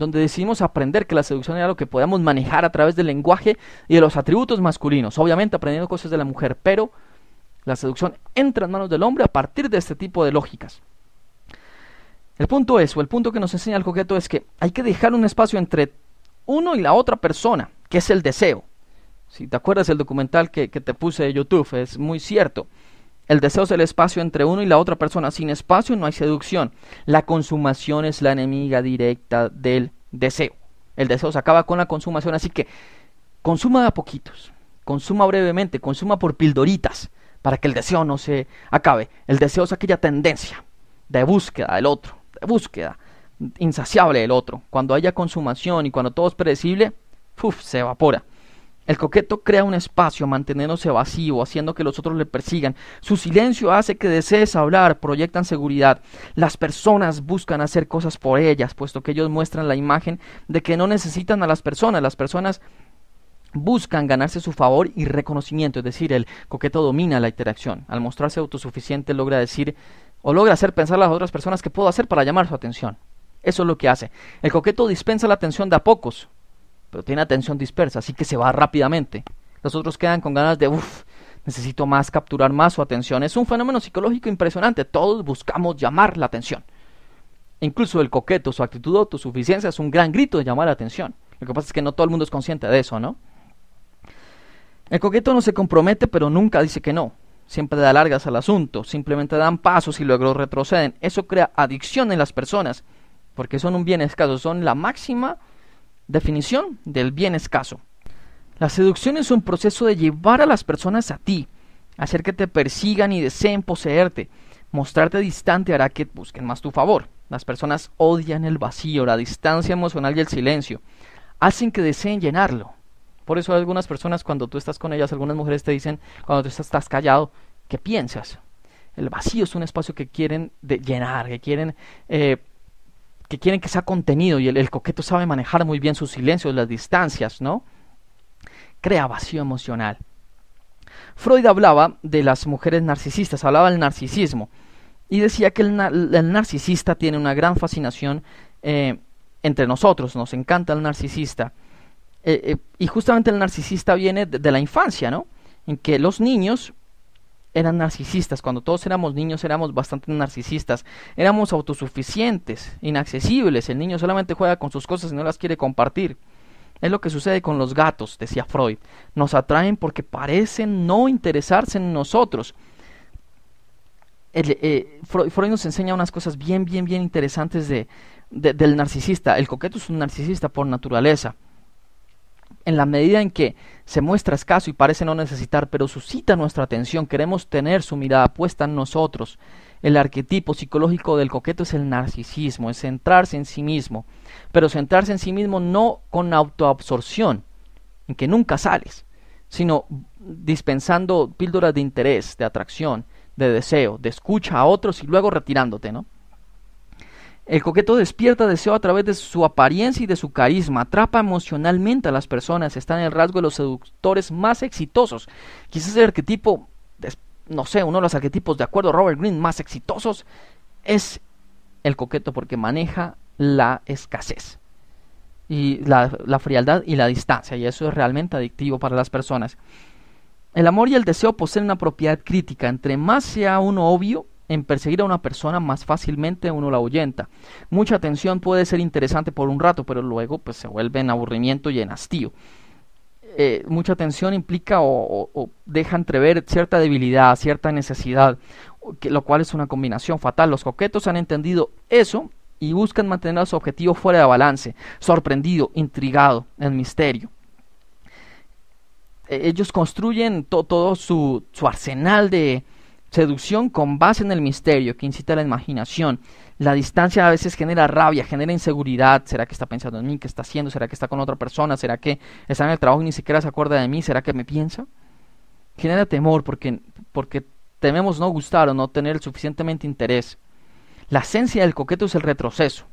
donde decidimos aprender que la seducción era lo que podíamos manejar a través del lenguaje y de los atributos masculinos, obviamente aprendiendo cosas de la mujer, pero la seducción entra en manos del hombre a partir de este tipo de lógicas. El punto es, o el punto que nos enseña el coqueto es que hay que dejar un espacio entre uno y la otra persona, que es el deseo. Si te acuerdas el documental que, que te puse de YouTube, es muy cierto. El deseo es el espacio entre uno y la otra persona. Sin espacio no hay seducción. La consumación es la enemiga directa del deseo. El deseo se acaba con la consumación, así que consuma a poquitos, consuma brevemente, consuma por pildoritas para que el deseo no se acabe. El deseo es aquella tendencia de búsqueda del otro, de búsqueda insaciable del otro. Cuando haya consumación y cuando todo es predecible, se evapora. El coqueto crea un espacio manteniéndose vacío, haciendo que los otros le persigan. Su silencio hace que desees hablar, proyectan seguridad. Las personas buscan hacer cosas por ellas, puesto que ellos muestran la imagen de que no necesitan a las personas. Las personas buscan ganarse su favor y reconocimiento, es decir, el coqueto domina la interacción. Al mostrarse autosuficiente logra decir o logra hacer pensar a las otras personas que puedo hacer para llamar su atención. Eso es lo que hace. El coqueto dispensa la atención de a pocos, pero tiene atención dispersa, así que se va rápidamente. Los otros quedan con ganas de, uff, necesito más, capturar más su atención. Es un fenómeno psicológico impresionante, todos buscamos llamar la atención. incluso el coqueto, su actitud de autosuficiencia es un gran grito de llamar la atención. Lo que pasa es que no todo el mundo es consciente de eso, ¿no? El coqueto no se compromete, pero nunca dice que no. Siempre da largas al asunto, simplemente dan pasos y luego retroceden. Eso crea adicción en las personas, porque son un bien escaso, son la máxima Definición del bien escaso. La seducción es un proceso de llevar a las personas a ti, hacer que te persigan y deseen poseerte. Mostrarte distante hará que busquen más tu favor. Las personas odian el vacío, la distancia emocional y el silencio. Hacen que deseen llenarlo. Por eso algunas personas cuando tú estás con ellas, algunas mujeres te dicen, cuando tú estás callado, ¿qué piensas? El vacío es un espacio que quieren llenar, que quieren eh, que quieren que sea contenido y el, coqueto sabe manejar muy bien su silencio, las distancias, ¿no? Crea vacío emocional. Freud hablaba de las mujeres narcisistas, hablaba del narcisismo y decía que el, narcisista tiene una gran fascinación eh, entre nosotros, nos encanta el narcisista. Eh, eh, y justamente el narcisista viene de, la infancia, ¿no? En que los niños eran narcisistas, cuando todos éramos niños éramos bastante narcisistas, éramos autosuficientes, inaccesibles, el niño solamente juega con sus cosas y no las quiere compartir. Es lo que sucede con los gatos, decía Freud, nos atraen porque parecen no interesarse en nosotros. Eh, Freud, nos enseña unas cosas bien, bien, bien interesantes del narcisista. El coqueto es un narcisista por naturaleza en la medida en que se muestra escaso y parece no necesitar, pero suscita nuestra atención, queremos tener su mirada puesta en nosotros. El arquetipo psicológico del coqueto es el narcisismo, es centrarse en sí mismo, pero centrarse en sí mismo no con autoabsorción, en que nunca sales, sino dispensando píldoras de interés, de atracción, de deseo, de escucha a otros y luego retirándote, ¿no? El coqueto despierta deseo a través de su apariencia y de su carisma, atrapa emocionalmente a las personas, está en el rasgo de los seductores más exitosos. Quizás el arquetipo, no sé, uno de los arquetipos, de acuerdo a Robert Greene, más exitosos es el coqueto porque maneja la escasez y la, frialdad y la distancia y eso es realmente adictivo para las personas. El amor y el deseo poseen una propiedad crítica, entre más sea uno obvio, en perseguir a una persona más fácilmente uno la ahuyenta. Mucha atención puede ser interesante por un rato, pero luego pues se vuelve en aburrimiento y en hastío. Eh, mucha atención implica o, deja entrever cierta debilidad, cierta necesidad, lo cual es una combinación fatal. Los coquetos han entendido eso y buscan mantener a su objetivo fuera de balance, sorprendido, intrigado, en misterio e, ellos construyen todo su arsenal de, Seducción con base en el misterio, que incita a la imaginación. La distancia a veces genera rabia, genera inseguridad. ¿Será que está pensando en mí? ¿Qué está haciendo? ¿Será que está con otra persona? ¿Será que está en el trabajo y ni siquiera se acuerda de mí? ¿Será que me piensa? Genera temor porque, porque tememos no gustar o no tener suficientemente interés. La esencia del coqueto es el retroceso.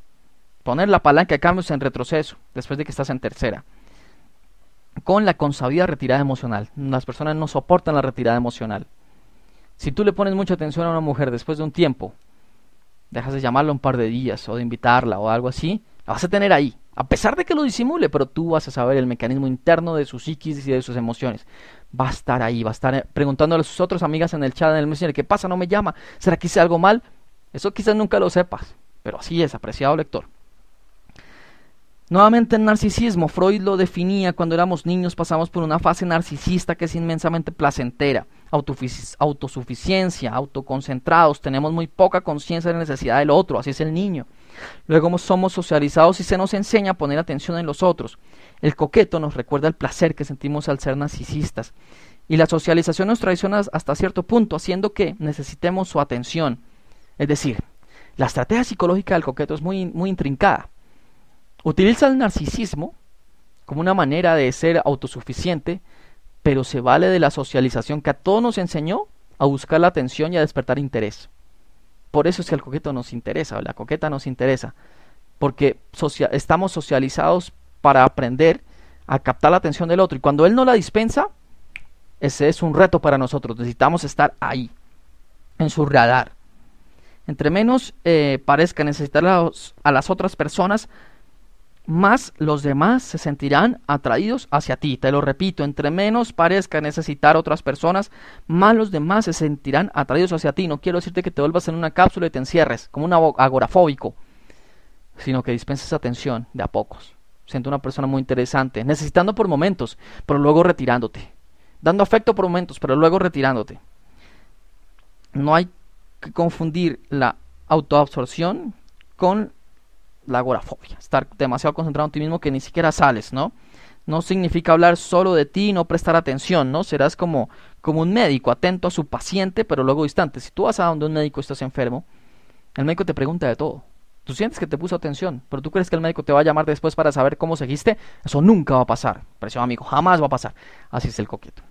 Poner la palanca a cambios en retroceso después de que estás en tercera con la consabida retirada emocional. Las personas no soportan la retirada emocional. Si tú le pones mucha atención a una mujer después de un tiempo, dejas de llamarla un par de días o de invitarla o algo así, la vas a tener ahí, a pesar de que lo disimule, pero tú vas a saber el mecanismo interno de su psiquis y de sus emociones. Va a estar ahí, va a estar eh, preguntándole a sus otras amigas en el chat, en el messenger, ¿qué pasa? No me llama, ¿será que hice algo mal? Eso quizás nunca lo sepas, pero así es, apreciado lector. Nuevamente el narcisismo, Freud lo definía cuando éramos niños pasamos por una fase narcisista que es inmensamente placentera, autosuficiencia, autoconcentrados, tenemos muy poca conciencia de la necesidad del otro, así es el niño. Luego somos socializados y se nos enseña a poner atención en los otros. El coqueto nos recuerda el placer que sentimos al ser narcisistas y la socialización nos traiciona hasta cierto punto, haciendo que necesitemos su atención. Es decir, la estrategia psicológica del coqueto es muy, muy intrincada. Utiliza el narcisismo como una manera de ser autosuficiente, pero se vale de la socialización que a todos nos enseñó a buscar la atención y a despertar interés. Por eso es que el coqueto nos interesa, o la coqueta nos interesa, porque estamos socializados para aprender a captar la atención del otro. Y cuando él no la dispensa, ese es un reto para nosotros. Necesitamos estar ahí, en su radar. Entre menos eh, parezca necesitar a las otras personas, más los demás se sentirán atraídos hacia ti. Te lo repito, entre menos parezca necesitar otras personas, más los demás se sentirán atraídos hacia ti. No quiero decirte que te vuelvas en una cápsula y te encierres como un agorafóbico, sino que dispenses atención de a pocos. Siento una persona muy interesante, necesitando por momentos, pero luego retirándote. Dando afecto por momentos, pero luego retirándote. No hay que confundir la autoabsorción con la agorafobia, estar demasiado concentrado en ti mismo que ni siquiera sales, ¿no? No significa hablar solo de ti y no prestar atención, ¿no? Serás como, como un médico, atento a su paciente, pero luego distante. Si tú vas a donde un médico estás enfermo, el médico te pregunta de todo. Tú sientes que te puso atención, pero tú crees que el médico te va a llamar después para saber cómo seguiste. Eso nunca va a pasar, preciado amigo, jamás va a pasar. Así es el coqueto.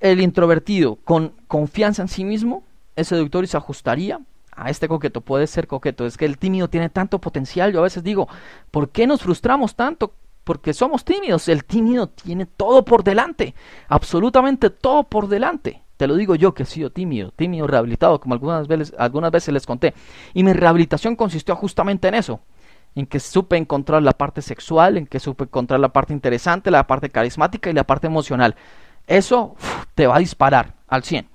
El introvertido con confianza en sí mismo es seductor y se ajustaría a este coqueto, puede ser coqueto. Es que el tímido tiene tanto potencial. Yo a veces digo, ¿por qué nos frustramos tanto? Porque somos tímidos. El tímido tiene todo por delante. Absolutamente todo por delante. Te lo digo yo que he sido tímido, tímido, rehabilitado, como algunas veces, algunas veces les conté. Y mi rehabilitación consistió justamente en eso. En que supe encontrar la parte sexual, en que supe encontrar la parte interesante, la parte carismática y la parte emocional. Eso te va a disparar al 100.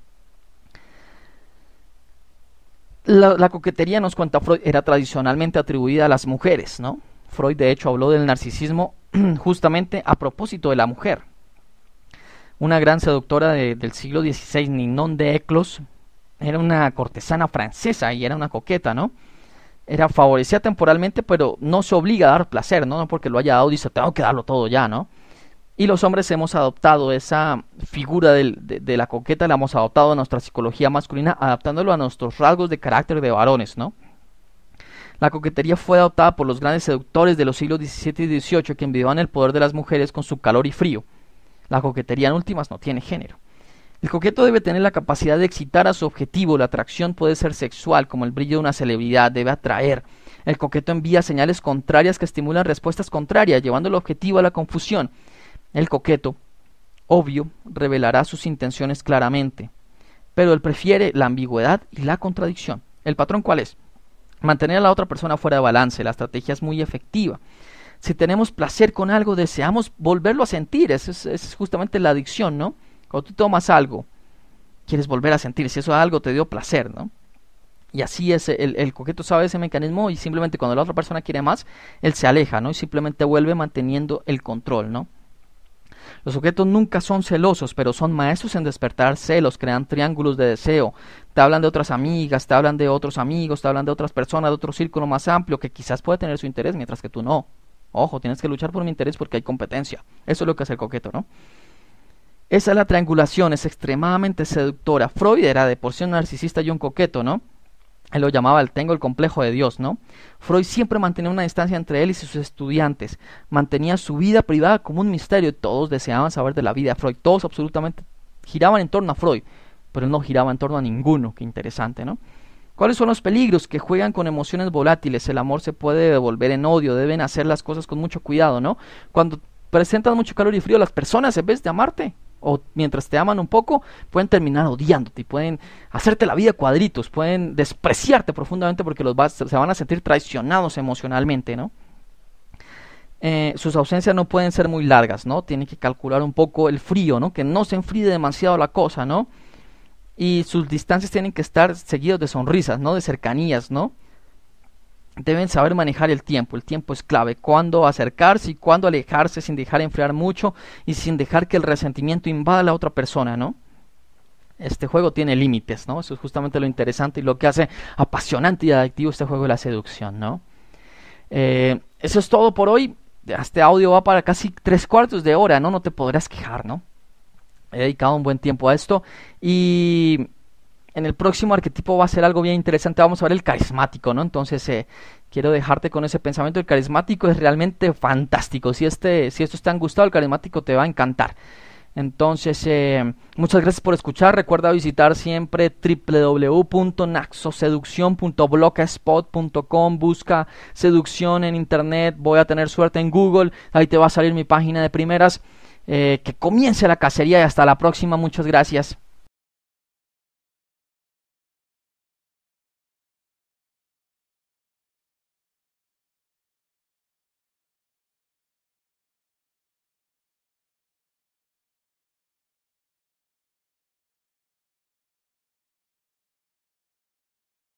la, coquetería, nos cuenta Freud, era tradicionalmente atribuida a las mujeres, ¿no? Freud, de hecho, habló del narcisismo (clears throat) justamente a propósito de la mujer. Una gran seductora del siglo XVI, Ninon de Eclos, era una cortesana francesa y era una coqueta, ¿no? Era favorecida temporalmente, pero no se obliga a dar placer, ¿no? No porque lo haya dado, dice, tengo que darlo todo ya, ¿no? Y los hombres hemos adoptado esa figura de, la coqueta, la hemos adoptado a nuestra psicología masculina, adaptándolo a nuestros rasgos de carácter de varones, ¿no? La coquetería fue adoptada por los grandes seductores de los siglos XVII y XVIII que envidiaban el poder de las mujeres con su calor y frío. La coquetería en últimas no tiene género. El coqueto debe tener la capacidad de excitar a su objetivo, la atracción puede ser sexual, como el brillo de una celebridad, debe atraer. El coqueto envía señales contrarias que estimulan respuestas contrarias, llevando el objetivo a la confusión. El coqueto, obvio, revelará sus intenciones claramente, pero él prefiere la ambigüedad y la contradicción. ¿El patrón cuál es? Mantener a la otra persona fuera de balance. La estrategia es muy efectiva. Si tenemos placer con algo, deseamos volverlo a sentir. Esa es, justamente la adicción, ¿no? Cuando tú tomas algo, quieres volver a sentir. Si eso algo te dio placer, ¿no? Y así es, el, el, coqueto sabe ese mecanismo y simplemente cuando la otra persona quiere más, él se aleja, ¿no? Y simplemente vuelve manteniendo el control, ¿no? Los sujetos nunca son celosos, pero son maestros en despertar celos, crean triángulos de deseo, te hablan de otras amigas, te hablan de otros amigos, te hablan de otras personas, de otro círculo más amplio que quizás puede tener su interés, mientras que tú no. Ojo, tienes que luchar por mi interés porque hay competencia. Eso es lo que hace el coqueto, ¿no? Esa es la triangulación, es extremadamente seductora. Freud era de por sí un narcisista y un coqueto, ¿no? él lo llamaba el tengo el complejo de Dios, ¿no? Freud siempre mantenía una distancia entre él y sus estudiantes, mantenía su vida privada como un misterio, todos deseaban saber de la vida de Freud, todos absolutamente giraban en torno a Freud, pero él no giraba en torno a ninguno, qué interesante, ¿no? ¿Cuáles son los peligros que juegan con emociones volátiles? El amor se puede devolver en odio, deben hacer las cosas con mucho cuidado, ¿no? Cuando presentan mucho calor y frío, las personas en vez de amarte, o mientras te aman un poco, pueden terminar odiándote pueden hacerte la vida cuadritos, pueden despreciarte profundamente porque los se van a sentir traicionados emocionalmente, ¿no? Eh, sus ausencias no pueden ser muy largas, ¿no? Tienen que calcular un poco el frío, ¿no? Que no se enfríe demasiado la cosa, ¿no? Y sus distancias tienen que estar seguidas de sonrisas, ¿no? De cercanías, ¿no? deben saber manejar el tiempo. El tiempo es clave. Cuándo acercarse y cuándo alejarse sin dejar enfriar mucho y sin dejar que el resentimiento invada a la otra persona, ¿no? Este juego tiene límites, ¿no? Eso es justamente lo interesante y lo que hace apasionante y adictivo este juego de la seducción, ¿no? Eh, eso es todo por hoy. Este audio va para casi tres cuartos de hora, ¿no? No te podrás quejar, ¿no? He dedicado un buen tiempo a esto y en el próximo arquetipo va a ser algo bien interesante. Vamos a ver el carismático, ¿no? Entonces, eh, quiero dejarte con ese pensamiento. El carismático es realmente fantástico. Si, este, si esto te han gustado, el carismático te va a encantar. Entonces, eh, muchas gracias por escuchar. Recuerda visitar siempre www.naxoseduccion.blogspot.com Busca seducción en internet. Voy a tener suerte en Google. Ahí te va a salir mi página de primeras. Eh, que comience la cacería y hasta la próxima. Muchas gracias.